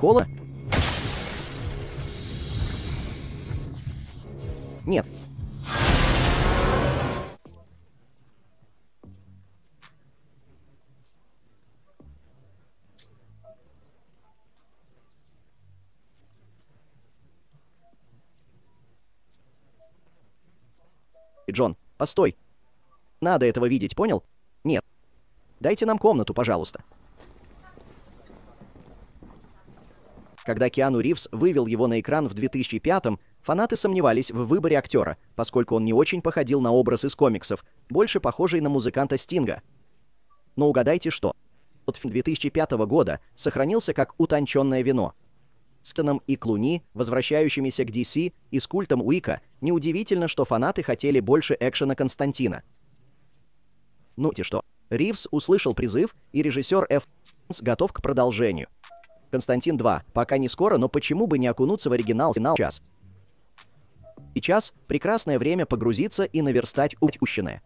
Кола? Нет. И Джон, постой. Надо этого видеть, понял? Нет. Дайте нам комнату, пожалуйста. Когда Киану Ривз вывел его на экран в 2005-м, фанаты сомневались в выборе актера, поскольку он не очень походил на образ из комиксов, больше похожий на музыканта Стинга. Но угадайте что. От 2005 -го года сохранился как утонченное вино. С Кеном и Клуни, возвращающимися к DC, и с культом Уика, неудивительно, что фанаты хотели больше экшена Константина. Ну и что? Ривз услышал призыв, и режиссер Ф. готов к продолжению. Константин 2. Пока не скоро, но почему бы не окунуться в оригинал сейчас? Сейчас прекрасное время погрузиться и наверстать упущенное.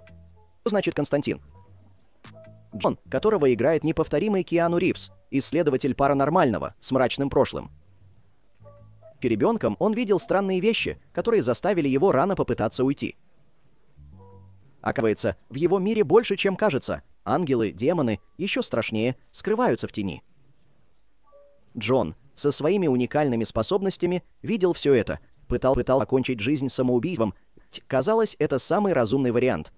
Что значит Константин? Джон, которого играет неповторимый Киану Ривз, исследователь паранормального с мрачным прошлым. Ребенком он видел странные вещи, которые заставили его рано попытаться уйти. Оказывается, в его мире больше, чем кажется. Ангелы, демоны, еще страшнее, скрываются в тени. Джон со своими уникальными способностями видел все это, пытал пытал окончить жизнь самоубийством. Казалось, это самый разумный вариант.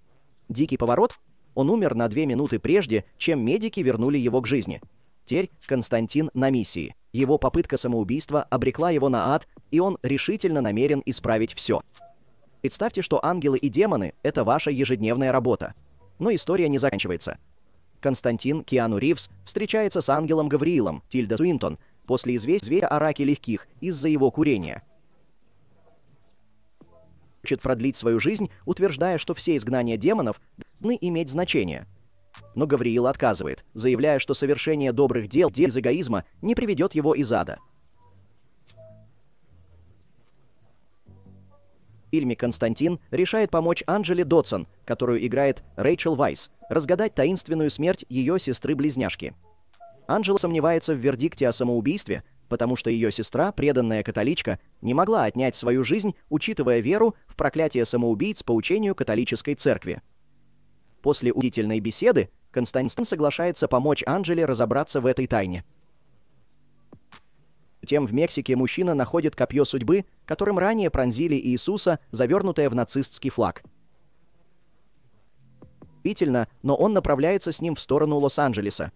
Дикий поворот. Он умер на две минуты прежде, чем медики вернули его к жизни. Теперь Константин на миссии. Его попытка самоубийства обрекла его на ад, и он решительно намерен исправить все. Представьте, что ангелы и демоны — это ваша ежедневная работа. Но история не заканчивается. Константин Киану Ривз встречается с ангелом Гавриилом Тильда Суинтон после известия о раке легких из-за его курения. Хочет продлить свою жизнь, утверждая, что все изгнания демонов должны иметь значение. Но Гавриил отказывает, заявляя, что совершение добрых дел из эгоизма не приведет его из ада. фильме «Константин» решает помочь Анджеле Дотсон, которую играет Рэйчел Вайс, разгадать таинственную смерть ее сестры-близняшки. Анджела сомневается в вердикте о самоубийстве, потому что ее сестра, преданная католичка, не могла отнять свою жизнь, учитывая веру в проклятие самоубийц по учению католической церкви. После удивительной беседы Константин соглашается помочь Анджеле разобраться в этой тайне – тем в Мексике мужчина находит копье судьбы, которым ранее пронзили Иисуса, завернутое в нацистский флаг. Пительно, но он направляется с ним в сторону Лос-Анджелеса.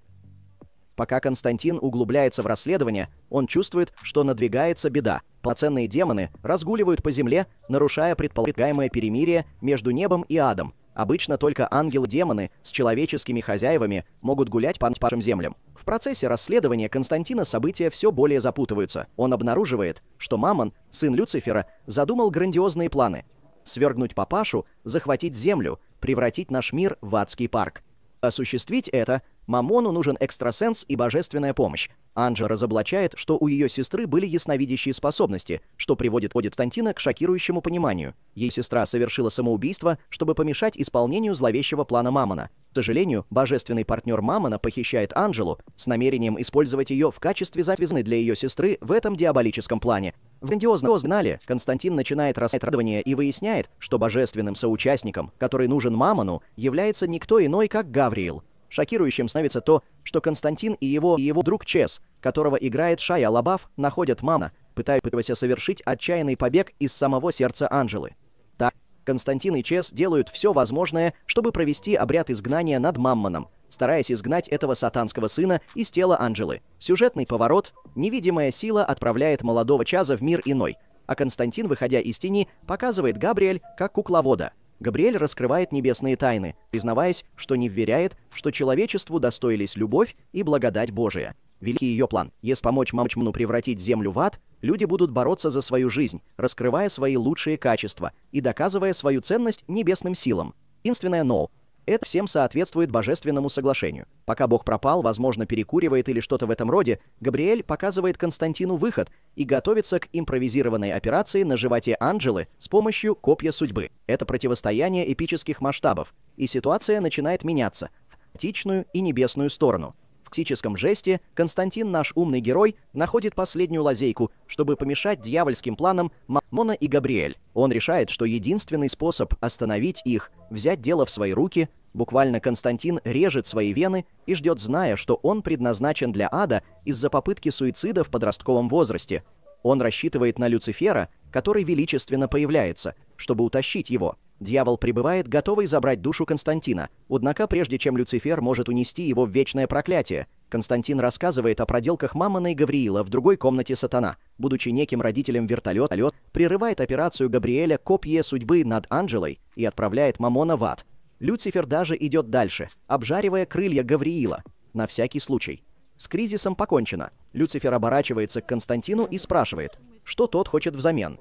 Пока Константин углубляется в расследование, он чувствует, что надвигается беда. Плаценные демоны разгуливают по земле, нарушая предполагаемое перемирие между небом и адом. Обычно только ангелы-демоны с человеческими хозяевами могут гулять по нашим землям процессе расследования Константина события все более запутываются. Он обнаруживает, что Мамон, сын Люцифера, задумал грандиозные планы. Свергнуть папашу, захватить землю, превратить наш мир в адский парк. Осуществить это Мамону нужен экстрасенс и божественная помощь. Анджа разоблачает, что у ее сестры были ясновидящие способности, что приводит Одит Стантина к шокирующему пониманию. Ей сестра совершила самоубийство, чтобы помешать исполнению зловещего плана Мамона. К сожалению, божественный партнер Мамона похищает Анжелу с намерением использовать ее в качестве завязны для ее сестры в этом диаболическом плане. В грандиозно знали, Константин начинает расследование и выясняет, что божественным соучастником, который нужен Мамону, является никто иной, как Гавриил. Шокирующим становится то, что Константин и его, и его друг Чес, которого играет Шая Лабаф, находят Мана, пытаясь совершить отчаянный побег из самого сердца Анжелы. Так, Константин и Чес делают все возможное, чтобы провести обряд изгнания над Мамманом, стараясь изгнать этого сатанского сына из тела Анжелы. Сюжетный поворот, невидимая сила отправляет молодого Чаза в мир иной, а Константин, выходя из тени, показывает Габриэль как кукловода, Габриэль раскрывает небесные тайны, признаваясь, что не вверяет, что человечеству достоились любовь и благодать Божия. Великий ее план. Если помочь мамчману превратить землю в ад, люди будут бороться за свою жизнь, раскрывая свои лучшие качества и доказывая свою ценность небесным силам. Единственное «но» Это всем соответствует божественному соглашению. Пока Бог пропал, возможно, перекуривает или что-то в этом роде, Габриэль показывает Константину выход и готовится к импровизированной операции на животе Анджелы с помощью копья судьбы. Это противостояние эпических масштабов, и ситуация начинает меняться в и небесную сторону — в ктическом жесте Константин, наш умный герой, находит последнюю лазейку, чтобы помешать дьявольским планам Мамона и Габриэль. Он решает, что единственный способ остановить их — взять дело в свои руки, буквально Константин режет свои вены и ждет, зная, что он предназначен для ада из-за попытки суицида в подростковом возрасте. Он рассчитывает на Люцифера, который величественно появляется, чтобы утащить его — Дьявол прибывает, готовый забрать душу Константина. Однако, прежде чем Люцифер может унести его в вечное проклятие, Константин рассказывает о проделках Мамона и Гавриила в другой комнате сатана. Будучи неким родителем вертолета лед прерывает операцию Габриэля «Копье судьбы над Анджелой» и отправляет Мамона в ад. Люцифер даже идет дальше, обжаривая крылья Гавриила. На всякий случай. С кризисом покончено. Люцифер оборачивается к Константину и спрашивает, что тот хочет взамен.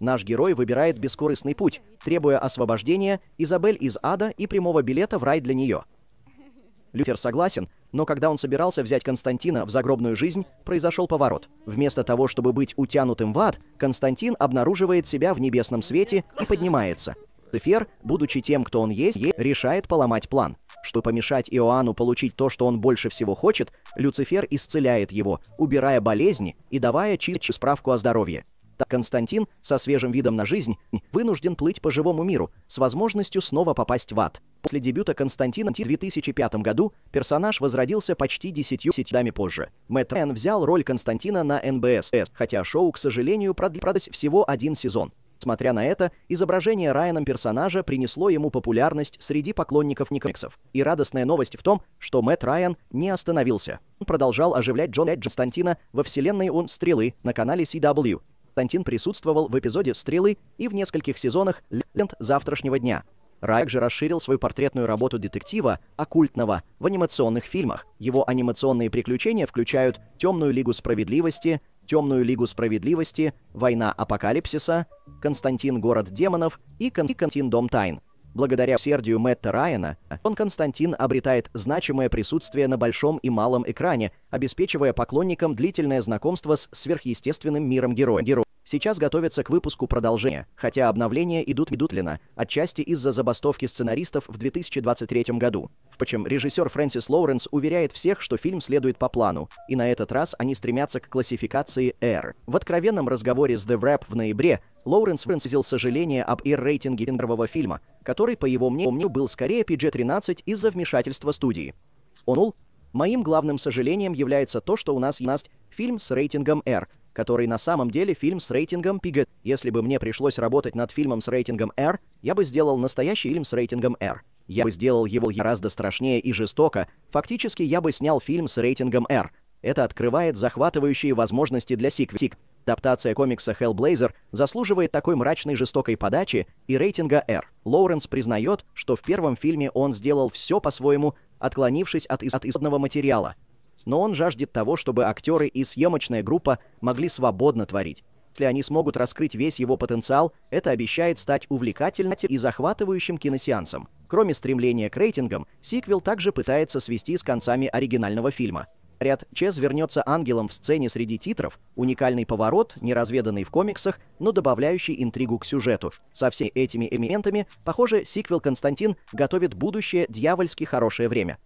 Наш герой выбирает бескорыстный путь, требуя освобождения Изабель из ада и прямого билета в рай для нее. Люфер согласен, но когда он собирался взять Константина в загробную жизнь, произошел поворот. Вместо того, чтобы быть утянутым в ад, Константин обнаруживает себя в небесном свете и поднимается. Люцифер, будучи тем, кто он есть, решает поломать план. Чтобы помешать Иоанну получить то, что он больше всего хочет, Люцифер исцеляет его, убирая болезни и давая чистую справку о здоровье. Так Константин, со свежим видом на жизнь, вынужден плыть по живому миру, с возможностью снова попасть в ад. После дебюта Константина в 2005 году персонаж возродился почти десятью сетями позже. Мэтт Райан взял роль Константина на НБС, хотя шоу, к сожалению, продлилось всего один сезон. Смотря на это, изображение Райаном персонажа принесло ему популярность среди поклонников Никомиксов. И радостная новость в том, что Мэтт Райан не остановился. Он продолжал оживлять Джона Константина во вселенной Он Стрелы на канале CW, Константин присутствовал в эпизоде «Стрелы» и в нескольких сезонах «Ленд завтрашнего дня». Райк же расширил свою портретную работу детектива, оккультного, в анимационных фильмах. Его анимационные приключения включают «Темную лигу справедливости», «Темную лигу справедливости», «Война апокалипсиса», «Константин город демонов» и «Константин дом тайн». Благодаря усердию Мэтта Райана, он Константин обретает значимое присутствие на большом и малом экране, обеспечивая поклонникам длительное знакомство с сверхъестественным миром героя. Сейчас готовятся к выпуску продолжения, хотя обновления идут медленно, отчасти из-за забастовки сценаристов в 2023 году. Впрочем, режиссер Фрэнсис Лоуренс уверяет всех, что фильм следует по плану, и на этот раз они стремятся к классификации R. В откровенном разговоре с The Wrap в ноябре Лоуренс выразил сожаление об R-рейтинге индрового фильма, который, по его мнению, был скорее PG-13 из-за вмешательства студии. Он ул, «Моим главным сожалением является то, что у нас есть фильм с рейтингом R, который на самом деле фильм с рейтингом PG. Если бы мне пришлось работать над фильмом с рейтингом R, я бы сделал настоящий фильм с рейтингом R. Я бы сделал его гораздо страшнее и жестоко. Фактически я бы снял фильм с рейтингом R. Это открывает захватывающие возможности для сиквел. Адаптация комикса Hellblazer заслуживает такой мрачной жестокой подачи и рейтинга R. Лоуренс признает, что в первом фильме он сделал все по-своему, отклонившись от исходного материала, но он жаждет того, чтобы актеры и съемочная группа могли свободно творить. Если они смогут раскрыть весь его потенциал, это обещает стать увлекательным и захватывающим киносеансом. Кроме стремления к рейтингам, сиквел также пытается свести с концами оригинального фильма. Ряд Чез вернется ангелом в сцене среди титров, уникальный поворот, неразведанный в комиксах, но добавляющий интригу к сюжету. Со всеми этими элементами, похоже, сиквел Константин готовит будущее дьявольски хорошее время.